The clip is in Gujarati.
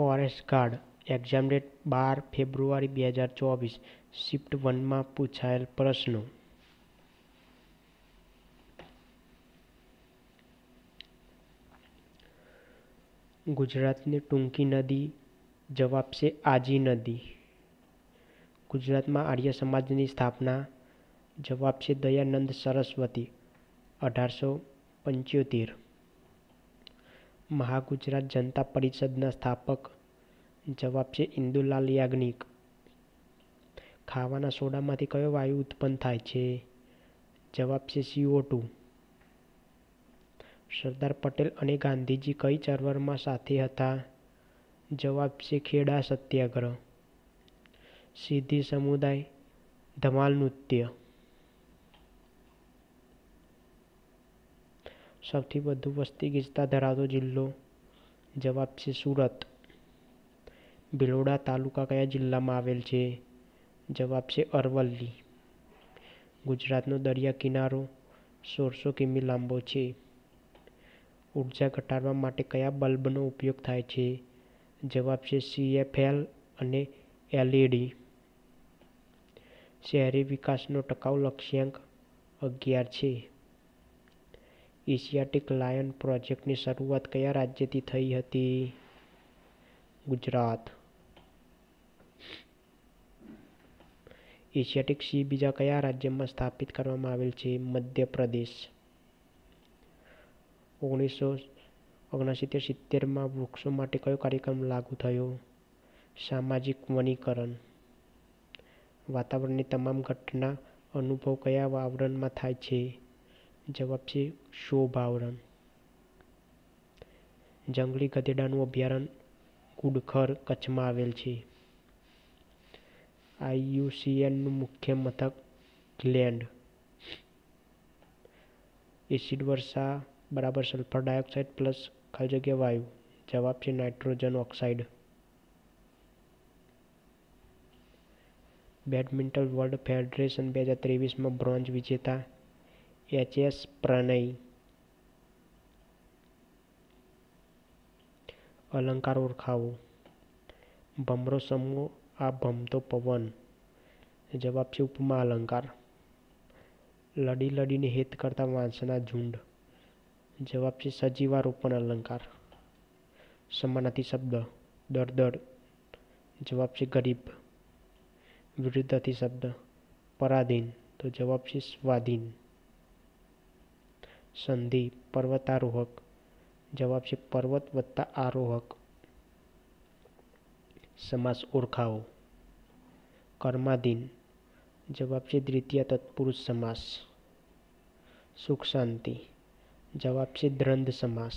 ફોરેસ્ટ ગાર્ડ એક્ઝામ ડેટ બાર ફેબ્રુઆરી બે હજાર ચોવીસ શિફ્ટ વનમાં પૂછાયેલ પ્રશ્નો ગુજરાતની ટૂંકી નદી જવાબ છે આજી નદી ગુજરાતમાં આર્ય સમાજની સ્થાપના જવાબ છે દયાનંદ સરસ્વતી અઢારસો પંચોતેર મહાગુજરાત જનતા પરિષદના સ્થાપક જવાબ છે ઇન્દુલાલ યાજ્ઞિક ખાવાના સોડામાંથી કયો વાયુ ઉત્પન્ન થાય છે જવાબ છે સીઓ ટુ સરદાર પટેલ અને ગાંધીજી કઈ ચળવળમાં સાથે હતા જવાબ છે ખેડા સત્યાગ્રહ સીધી સમુદાય ધમાલ નૃત્ય સૌથી વધુ વસ્તી ગીચતા ધરાવતો જિલ્લો જવાબ છે સુરત ભિલોડા તાલુકા કયા જિલ્લામાં આવેલ છે જવાબ છે અરવલ્લી ગુજરાતનો દરિયા કિનારો સોળસો કિમી લાંબો છે ઊર્જા ઘટાડવા માટે કયા બલ્બનો ઉપયોગ થાય છે જવાબ છે સીએફએલ અને એલઈડી e શહેરી વિકાસનો ટકાઉ લક્ષ્યાંક અગિયાર છે એશિયાટિક લાયન પ્રોજેક્ટની શરૂઆત કયા રાજ્યથી થઈ હતી ગુજરાત એશિયાટિક સી બીજા કયા રાજ્યમાં સ્થાપિત કરવામાં આવેલ છે મધ્યપ્રદેશ ઓગણીસો ઓગણસિત્તેર સિત્તેરમાં વૃક્ષો માટે કયો કાર્યક્રમ લાગુ થયો સામાજિક વનીકરણ વાતાવરણની તમામ ઘટના અનુભવ કયા આવરણમાં થાય છે જવાબ છે શોભાવરણ જંગલી ગધેડાનું અભયારણ્ય કુડખર કચ્છમાં આવેલ છે આઈયુસીએનનું મુખ્ય મથક ગ્લેન્ડ એસિડ વર્ષા બરાબર સલ્ફર ડાયોક્સાઇડ પ્લસ ખાલી જગ્યા વાયુ જવાબ છે nitrogen oxide badminton world federation બે હજાર ત્રેવીસમાં બ્રોન્ઝ વિજેતા एच एस प्रणय अलंकार ओरखाओ बमरो समूह आ भमतो पवन जवाब से उपमा अलंकार लड़ी लड़ी ने हेत करता वाँसना झूंड जवाब से सजीवा रोपण अलंकार समानती शब्द दर दर जवाब से गरीब विरुद्धति शब्द पराधीन तो जवाब से स्वाधीन સંધિ પર્વતારોહક જવાબ છે પર્વત વત્તા આરોહક સમાસ ઓળખાવો કર્માધીન જવાબ છે દ્વિતીય તત્પુરુષ સમાસ સુખ શાંતિ જવાબ છે દ્રંદ સમાસ